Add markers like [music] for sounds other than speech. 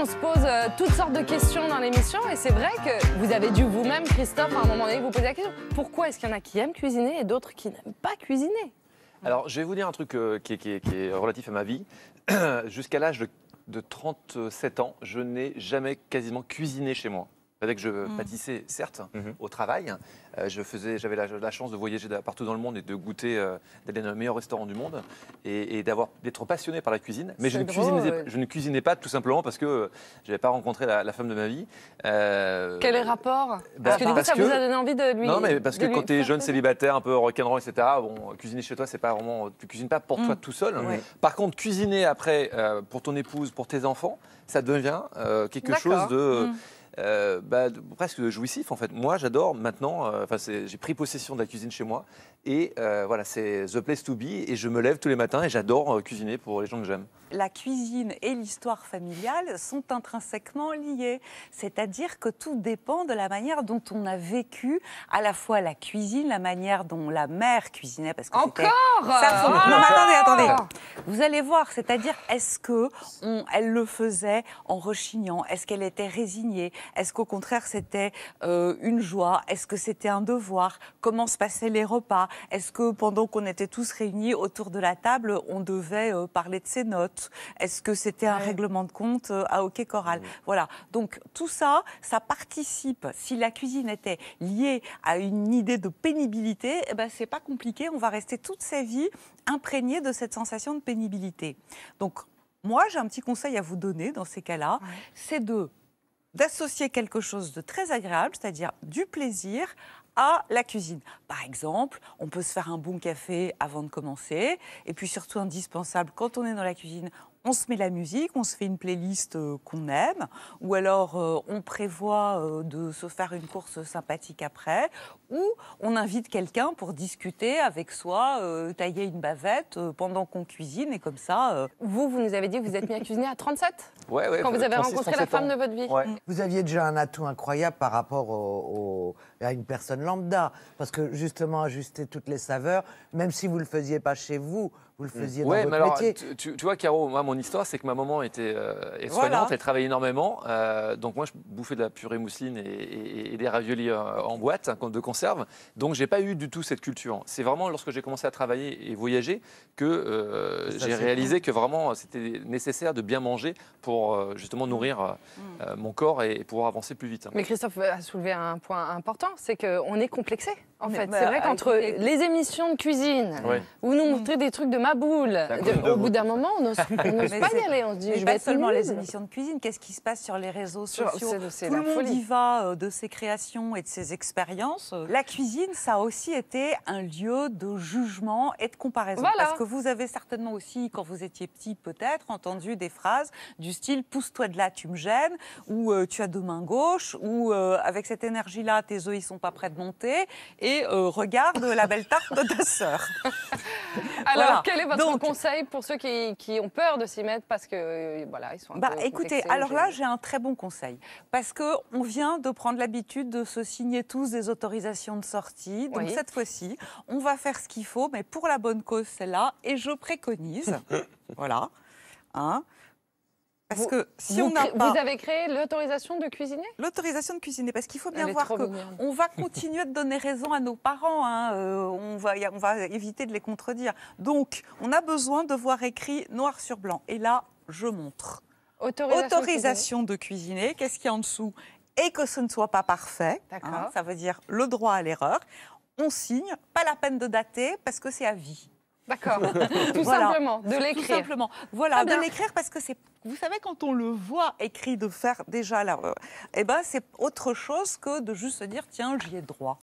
on se pose euh, toutes sortes de questions dans l'émission et c'est vrai que vous avez dû vous-même, Christophe, à un moment donné, vous poser la question pourquoi est-ce qu'il y en a qui aiment cuisiner et d'autres qui n'aiment pas cuisiner Alors, je vais vous dire un truc euh, qui, est, relatif à ma vie. [clears throat] Jusqu'à l'âge de 37 ans, je n'ai jamais quasiment cuisiné chez moi. Avec que je mm. pâtissais, certes, mhm. au travail. Euh, je faisais, j'avais la, chance de voyager partout dans le monde et de goûter, euh, d'aller dans les meilleurs restaurants du monde et, d'avoir, d'être passionné par la cuisine. Mais je ne, cuisinais, je ne cuisinais pas tout simplement parce que euh, je n'avais pas rencontré la, femme de ma vie. Quel est le rapport bah, Parce que du coup, ça vous a donné envie de lui. Non, mais parce que quand tu es jeune célibataire, un peu et etc., bon, cuisiner chez toi, c'est pas vraiment. Tu cuisines pas pour toi mm. tout seul. Par contre, cuisiner après pour ton épouse, pour tes enfants, ça devient quelque chose de. Mm. Euh, bah, presque jouissif en fait. Moi, j'adore maintenant. Euh, enfin, j'ai pris possession de la cuisine chez moi et euh, voilà, c'est the place to be. Et je me lève tous les matins et j'adore cuisiner pour les gens que j'aime. La cuisine et l'histoire familiale sont intrinsèquement liées, c'est-à-dire que tout dépend de la manière dont on a vécu à la fois la cuisine, la manière dont la mère cuisinait, parce que encore attendez, attendez. Vous allez voir, c'est-à-dire est-ce qu'elle le faisait en rechignant, est-ce qu'elle était résignée, est-ce qu'au contraire c'était euh, une joie Est-ce que c'était un devoir Comment se passaient les repas Est-ce que pendant qu'on était tous réunis autour de la table, on devait euh, parler de ses notes Est-ce que c'était un règlement de compte euh, à Hockey Choral Voilà. Donc tout ça, ça participe. Si la cuisine était liée à une idée de pénibilité, eh ben, c'est pas compliqué. On va rester toute sa vie imprégné de cette sensation de pénibilité. Donc moi, j'ai un petit conseil à vous donner dans ces cas-là, c'est de d'associer quelque chose de très agréable, c'est-à-dire du plaisir, à la cuisine. Par exemple, on peut se faire un bon café avant de commencer. Et puis surtout indispensable, quand on est dans la cuisine, on se met la musique, on se fait une playlist euh, qu'on aime, ou alors euh, on prévoit euh, de se faire une course sympathique après, ou on invite quelqu'un pour discuter avec soi, tailler une bavette pendant qu'on cuisine, et comme ça... Vous, vous nous avez dit que vous êtes mis à cuisiner à 37 Oui, Quand vous avez rencontré la femme de votre vie Vous aviez déjà un atout incroyable par rapport à une personne lambda, parce que justement, ajuster toutes les saveurs, même si vous ne le faisiez pas chez vous, vous le mm. faisiez ouais, dans mais alors, Tu, vois, Caro, moi, mon histoire, c'est que ma maman était euh, elle travaillait énormément. Euh, donc moi, je bouffais de la purée mousseline et, des raviolis euh, en boîte hein, de conserve. Donc j'ai pas eu du tout cette culture. C'est vraiment lorsque j'ai commencé à travailler et voyager que euh, j'ai réalisé que vraiment c'était nécessaire de bien manger pour justement nourrir mm. mon corps et, pouvoir avancer plus vite. Mais Christophe a soulevé un point important, c'est qu'on est complexé. En fait, bah, c'est vrai qu'entre les émissions de cuisine, où où nous montrer mm. des trucs de boule. au bout d'un moment, on n'ose [laughs] pas y aller. On se dit, je pas seulement les émissions de cuisine. Qu'est-ce qui se passe sur les réseaux sociaux c'est, Tout le monde y va euh, de ses créations et de ses expériences. Euh, la cuisine, ça a aussi été un lieu de jugement et de comparaison. Parce que vous avez certainement aussi, quand vous étiez petit, peut-être entendu des phrases du style pousse-toi de là, tu me gênes, ou euh, tu as deux mains gauches, ou avec cette énergie-là, tes œufs ils sont pas prêts de monter, et regarde la belle tarte de ta sœur. Alors, quel est votre conseil pour ceux qui, qui ont peur de s'y mettre parce que euh, voilà, ils sont un bah, Écoutez, alors là, j'ai un très bon conseil. Parce que on vient de prendre l'habitude de se signer tous des autorisations de sortie. Donc, cette fois-ci, on va faire ce qu'il faut, mais pour la bonne cause, c'est là Et je préconise, [laughs] voilà, hein, parce vous, que si on a Vous avez créé l'autorisation de cuisiner L'autorisation de cuisiner, parce qu'il faut bien voir qu'on va continuer de donner raison à nos parents. Hein, euh, on, va, on va éviter de les contredire. Donc, on a besoin de voir écrit noir sur blanc. Et là, je montre. Autorisation, de cuisiner. Qu'est-ce qu'il y a en dessous Et que ce ne soit pas parfait. Hein, ça veut dire le droit à l'erreur. On signe, pas la peine de dater, parce que c'est à vie. D'accord. [laughs] tout simplement, de l'écrire. Tout simplement. Voilà, ah, de l'écrire parce que c'est. Vous savez, quand on le voit écrit de faire déjà là, euh, eh ben c'est autre chose que de juste se dire tiens j'y ai droit.